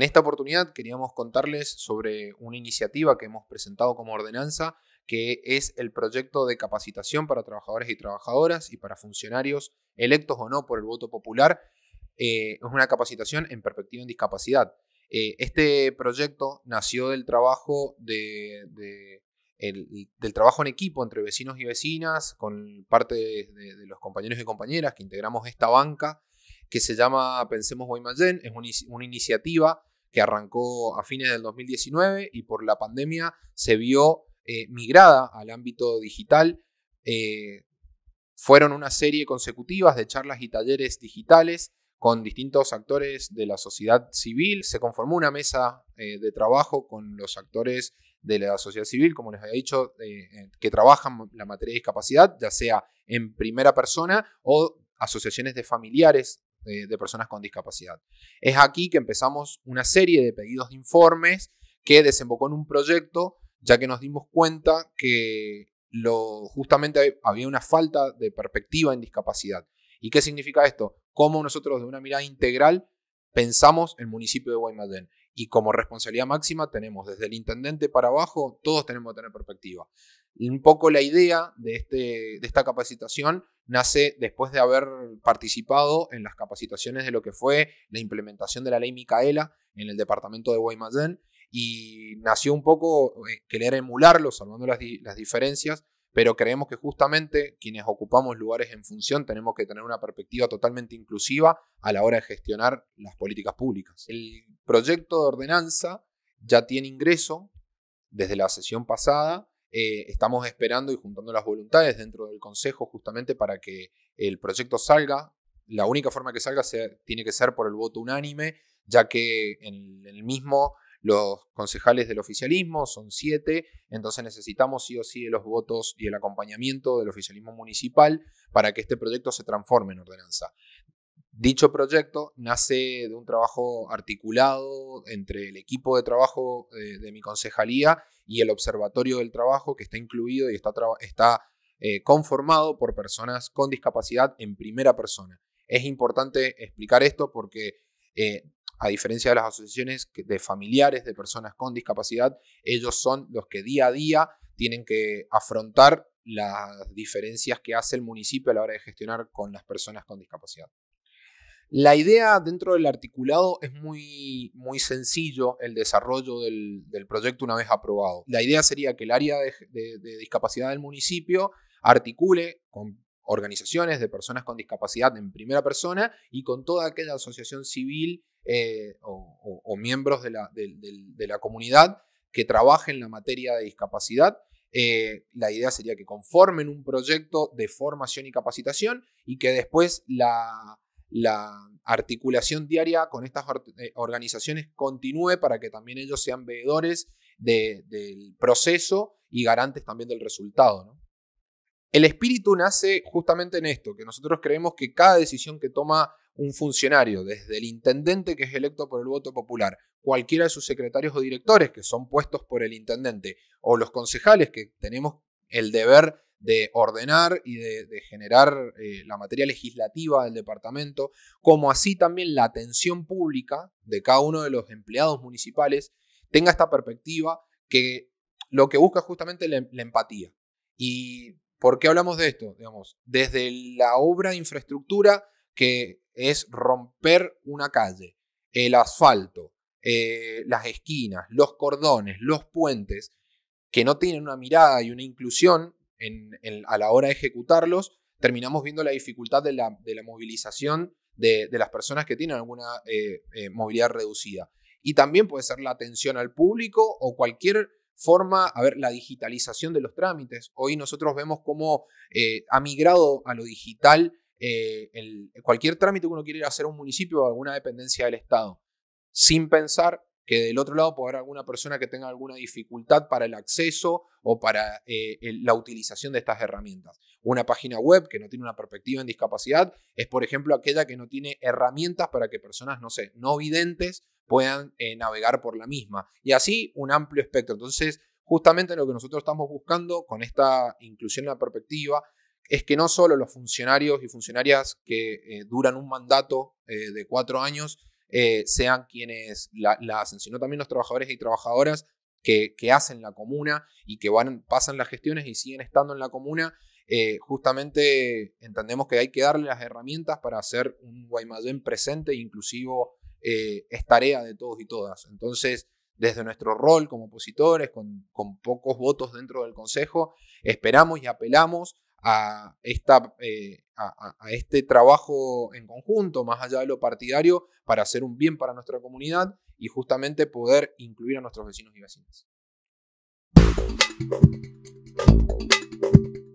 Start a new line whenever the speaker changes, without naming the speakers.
En esta oportunidad queríamos contarles sobre una iniciativa que hemos presentado como ordenanza, que es el proyecto de capacitación para trabajadores y trabajadoras y para funcionarios electos o no por el voto popular. Eh, es una capacitación en perspectiva en discapacidad. Eh, este proyecto nació del trabajo de, del trabajo en equipo entre vecinos y vecinas, con parte de, los compañeros y compañeras que integramos esta banca, que se llama Pensemos Guaymallén, es una iniciativa que arrancó a fines del 2019 y por la pandemia se vio eh, migrada al ámbito digital. Eh, fueron una serie consecutivas de charlas y talleres digitales con distintos actores de la sociedad civil. Se conformó una mesa eh, de trabajo con los actores de la sociedad civil, como les había dicho, que trabajan la materia de discapacidad, ya sea en primera persona o asociaciones de familiares de, personas con discapacidad. Es aquí que empezamos una serie de pedidos de informes que desembocó en un proyecto, ya que nos dimos cuenta que justamente había una falta de perspectiva en discapacidad. ¿Y qué significa esto? Cómo nosotros de una mirada integral pensamos el municipio de Guaymallén. Y como responsabilidad máxima tenemos desde el intendente para abajo, todos tenemos que tener perspectiva un poco la idea de, este, de esta capacitación nace después de haber participado en las capacitaciones de lo que fue la implementación de la ley Micaela en el departamento de Guaymallén y nació un poco eh, querer emularlo, salvando las, las diferencias, pero creemos que justamente quienes ocupamos lugares en función tenemos que tener una perspectiva totalmente inclusiva a la hora de gestionar las políticas públicas. El proyecto de ordenanza ya tiene ingreso desde la sesión pasada eh, estamos esperando y juntando las voluntades dentro del Consejo justamente para que el proyecto salga. La única forma que salga tiene que ser por el voto unánime, ya que en, en el mismo los concejales del oficialismo son siete, entonces necesitamos sí o sí los votos y el acompañamiento del oficialismo municipal para que este proyecto se transforme en ordenanza. Dicho proyecto nace de un trabajo articulado entre el equipo de trabajo eh, de, mi concejalía y el Observatorio del Trabajo, que está incluido y está, eh, conformado por personas con discapacidad en primera persona. Es importante explicar esto porque, eh, a diferencia de las asociaciones de familiares de personas con discapacidad, ellos son los que día a día tienen que afrontar las diferencias que hace el municipio a la hora de gestionar con las personas con discapacidad. La idea dentro del articulado es muy, muy sencillo el desarrollo del, proyecto una vez aprobado. La idea sería que el área de, discapacidad del municipio articule con organizaciones de personas con discapacidad en primera persona y con toda aquella asociación civil eh, o, miembros de la, la, comunidad que trabajen la materia de discapacidad. Eh, la idea sería que conformen un proyecto de formación y capacitación y que después la, la articulación diaria con estas eh, organizaciones continúe para que también ellos sean veedores del proceso y garantes también del resultado. El espíritu nace justamente en esto, que nosotros creemos que cada decisión que toma un funcionario, desde el intendente que es electo por el voto popular, cualquiera de sus secretarios o directores que son puestos por el intendente, o los concejales que tenemos el deber de ordenar y de, generar eh, la materia legislativa del departamento, como así también la atención pública de cada uno de los empleados municipales tenga esta perspectiva que lo que busca justamente em, la, empatía. ¿Y por qué hablamos de esto? Digamos, desde la obra de infraestructura que es romper una calle, el asfalto, eh, las esquinas, los cordones, los puentes, que no tienen una mirada y una inclusión a la hora de ejecutarlos, terminamos viendo la dificultad de la, de la movilización de, las personas que tienen alguna eh, eh, movilidad reducida. Y también puede ser la atención al público o cualquier forma, a ver, la digitalización de los trámites. Hoy nosotros vemos cómo eh, ha migrado a lo digital cualquier trámite que uno quiere ir a hacer a un municipio o a alguna dependencia del Estado, sin pensar que del otro lado puede haber alguna persona que tenga alguna dificultad para el acceso o para eh, la utilización de estas herramientas. Una página web que no tiene una perspectiva en discapacidad es, por ejemplo, aquella que no tiene herramientas para que personas, no sé, no videntes puedan eh, navegar por la misma. Y así un amplio espectro. Entonces, justamente lo que nosotros estamos buscando con esta inclusión en la perspectiva es que no solo los funcionarios y funcionarias que eh, duran un mandato de cuatro años, eh, sean quienes la, hacen, sino también los trabajadores y trabajadoras que, hacen la comuna y que van, pasan las gestiones y siguen estando en la comuna. Eh, justamente entendemos que hay que darle las herramientas para hacer un Guaymallén presente e inclusivo eh, es tarea de todos y todas. Entonces, desde nuestro rol como opositores, con, con pocos votos dentro del Consejo, esperamos y apelamos a esta, a, este trabajo en conjunto, más allá de lo partidario, para hacer un bien para nuestra comunidad y justamente poder incluir a nuestros vecinos y vecinas.